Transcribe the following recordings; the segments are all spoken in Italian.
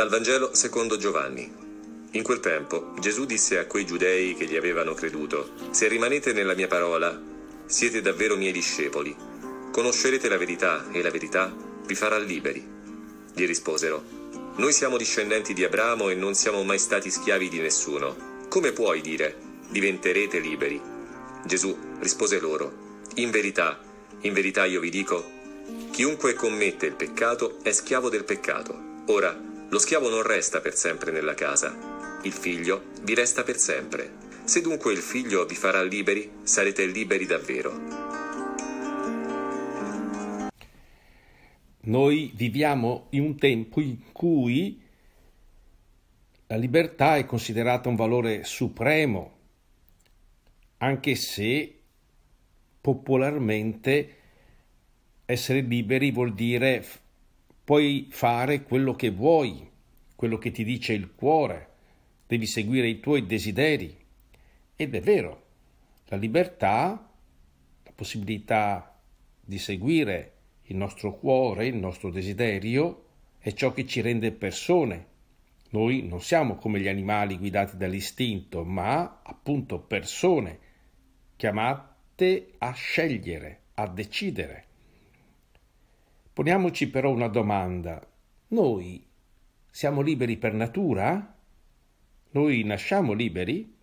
Dal Vangelo secondo Giovanni. In quel tempo Gesù disse a quei giudei che gli avevano creduto, Se rimanete nella mia parola, siete davvero miei discepoli. Conoscerete la verità e la verità vi farà liberi. Gli risposero, Noi siamo discendenti di Abramo e non siamo mai stati schiavi di nessuno. Come puoi dire, diventerete liberi? Gesù rispose loro, In verità, in verità io vi dico, chiunque commette il peccato è schiavo del peccato. Ora, lo schiavo non resta per sempre nella casa, il figlio vi resta per sempre. Se dunque il figlio vi farà liberi, sarete liberi davvero. Noi viviamo in un tempo in cui la libertà è considerata un valore supremo, anche se popolarmente essere liberi vuol dire puoi fare quello che vuoi, quello che ti dice il cuore, devi seguire i tuoi desideri. Ed è vero, la libertà, la possibilità di seguire il nostro cuore, il nostro desiderio, è ciò che ci rende persone. Noi non siamo come gli animali guidati dall'istinto, ma appunto persone chiamate a scegliere, a decidere. Poniamoci però una domanda. Noi siamo liberi per natura? Noi nasciamo liberi?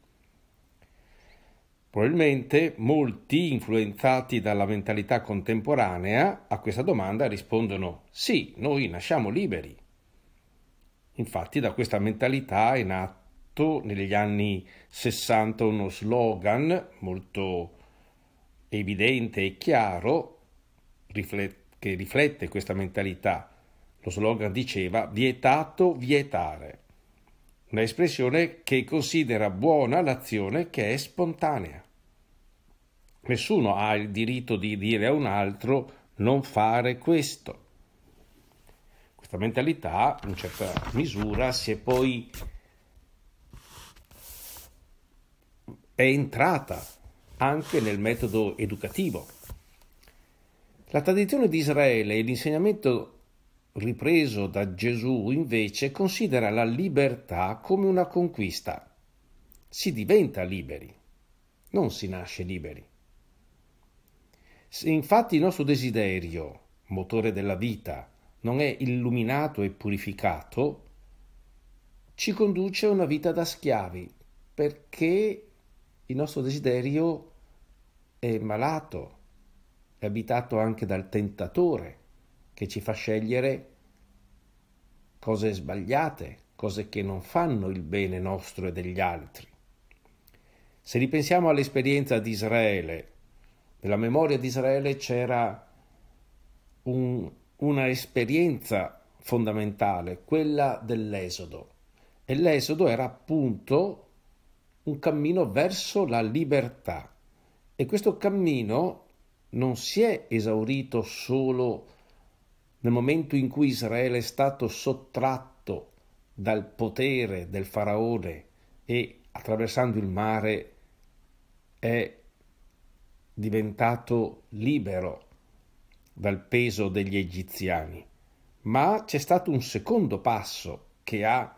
Probabilmente molti, influenzati dalla mentalità contemporanea, a questa domanda rispondono sì, noi nasciamo liberi. Infatti da questa mentalità è nato negli anni 60 uno slogan molto evidente e chiaro, rifletto che riflette questa mentalità. Lo slogan diceva vietato vietare, un'espressione che considera buona l'azione che è spontanea. Nessuno ha il diritto di dire a un altro non fare questo. Questa mentalità, in certa misura, si è poi è entrata anche nel metodo educativo la tradizione di Israele e l'insegnamento ripreso da Gesù invece considera la libertà come una conquista. Si diventa liberi, non si nasce liberi. Se infatti il nostro desiderio, motore della vita, non è illuminato e purificato, ci conduce a una vita da schiavi, perché il nostro desiderio è malato, è abitato anche dal tentatore che ci fa scegliere cose sbagliate, cose che non fanno il bene nostro e degli altri. Se ripensiamo all'esperienza di Israele, nella memoria di Israele c'era un, una esperienza fondamentale, quella dell'esodo. E l'esodo era appunto un cammino verso la libertà. E questo cammino non si è esaurito solo nel momento in cui Israele è stato sottratto dal potere del faraone e attraversando il mare è diventato libero dal peso degli egiziani, ma c'è stato un secondo passo che ha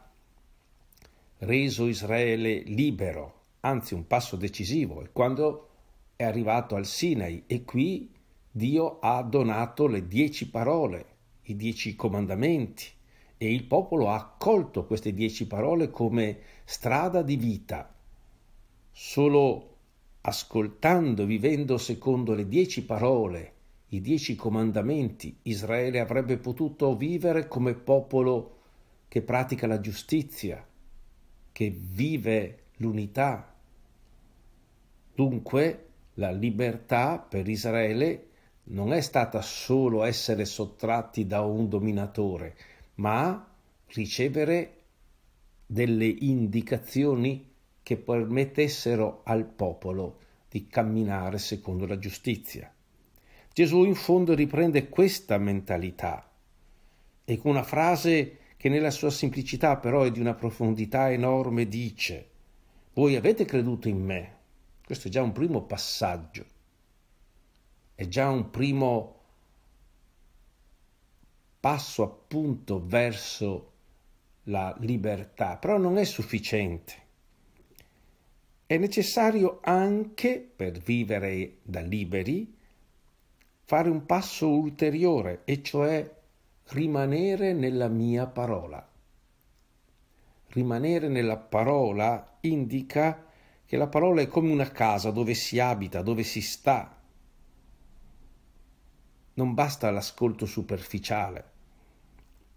reso Israele libero, anzi un passo decisivo, e quando è arrivato al Sinai e qui Dio ha donato le dieci parole, i dieci comandamenti e il popolo ha accolto queste dieci parole come strada di vita. Solo ascoltando, vivendo secondo le dieci parole, i dieci comandamenti, Israele avrebbe potuto vivere come popolo che pratica la giustizia, che vive l'unità. Dunque la libertà per Israele non è stata solo essere sottratti da un dominatore, ma ricevere delle indicazioni che permettessero al popolo di camminare secondo la giustizia. Gesù in fondo riprende questa mentalità e con una frase che nella sua semplicità però è di una profondità enorme dice, voi avete creduto in me, questo è già un primo passaggio, è già un primo passo appunto verso la libertà, però non è sufficiente. È necessario anche, per vivere da liberi, fare un passo ulteriore, e cioè rimanere nella mia parola. Rimanere nella parola indica che la parola è come una casa dove si abita, dove si sta. Non basta l'ascolto superficiale,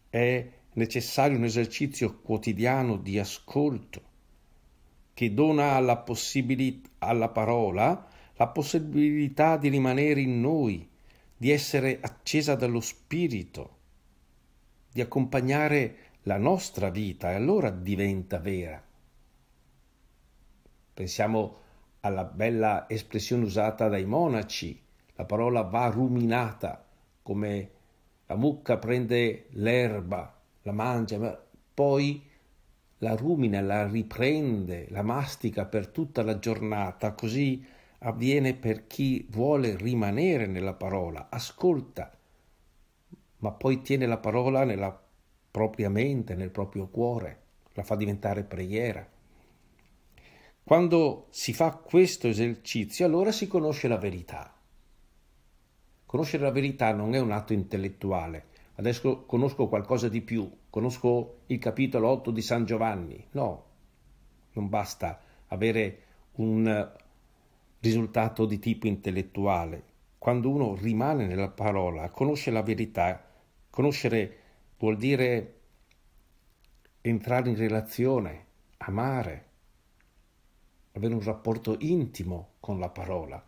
è necessario un esercizio quotidiano di ascolto che dona alla, alla parola la possibilità di rimanere in noi, di essere accesa dallo Spirito, di accompagnare la nostra vita e allora diventa vera. Pensiamo alla bella espressione usata dai monaci, la parola va ruminata, come la mucca prende l'erba, la mangia, ma poi la rumina, la riprende, la mastica per tutta la giornata, così avviene per chi vuole rimanere nella parola, ascolta, ma poi tiene la parola nella propria mente, nel proprio cuore, la fa diventare preghiera. Quando si fa questo esercizio, allora si conosce la verità. Conoscere la verità non è un atto intellettuale. Adesso conosco qualcosa di più, conosco il capitolo 8 di San Giovanni. No, non basta avere un risultato di tipo intellettuale. Quando uno rimane nella parola, conosce la verità, conoscere vuol dire entrare in relazione, amare, avere un rapporto intimo con la parola.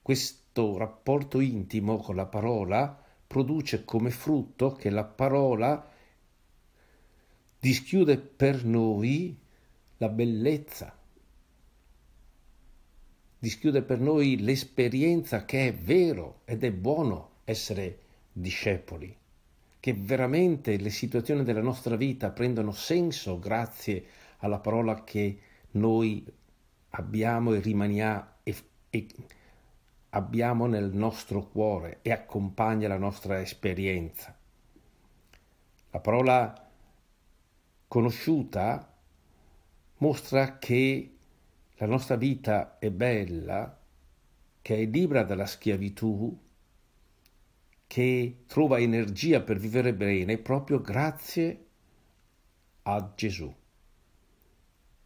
Questo rapporto intimo con la parola produce come frutto che la parola dischiude per noi la bellezza, dischiude per noi l'esperienza che è vero ed è buono essere discepoli, che veramente le situazioni della nostra vita prendono senso grazie alla parola che noi abbiamo e rimaniamo e, e abbiamo nel nostro cuore e accompagna la nostra esperienza. La parola conosciuta mostra che la nostra vita è bella, che è libera dalla schiavitù, che trova energia per vivere bene proprio grazie a Gesù.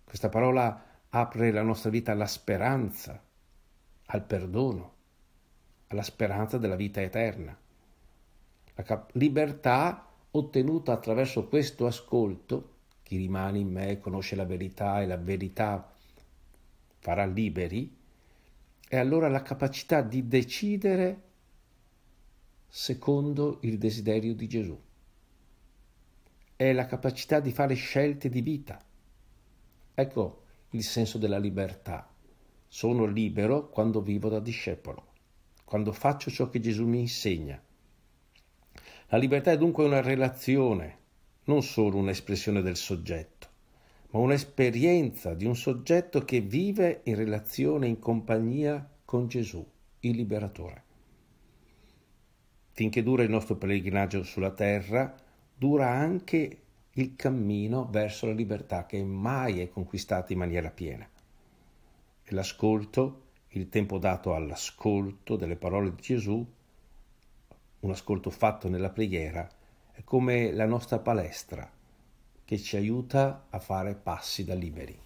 Questa parola apre la nostra vita alla speranza, al perdono, alla speranza della vita eterna. La cap- libertà ottenuta attraverso questo ascolto, chi rimane in me conosce la verità e la verità farà liberi, è allora la capacità di decidere secondo il desiderio di Gesù. È la capacità di fare scelte di vita. Ecco, il senso della libertà. Sono libero quando vivo da discepolo, quando faccio ciò che Gesù mi insegna. La libertà è dunque una relazione, non solo un'espressione del soggetto, ma un'esperienza di un soggetto che vive in relazione, in compagnia con Gesù, il liberatore. Finché dura il nostro pellegrinaggio sulla terra, dura anche il cammino verso la libertà che mai è conquistata in maniera piena. E l'ascolto, il tempo dato all'ascolto delle parole di Gesù, un ascolto fatto nella preghiera, è come la nostra palestra che ci aiuta a fare passi da liberi.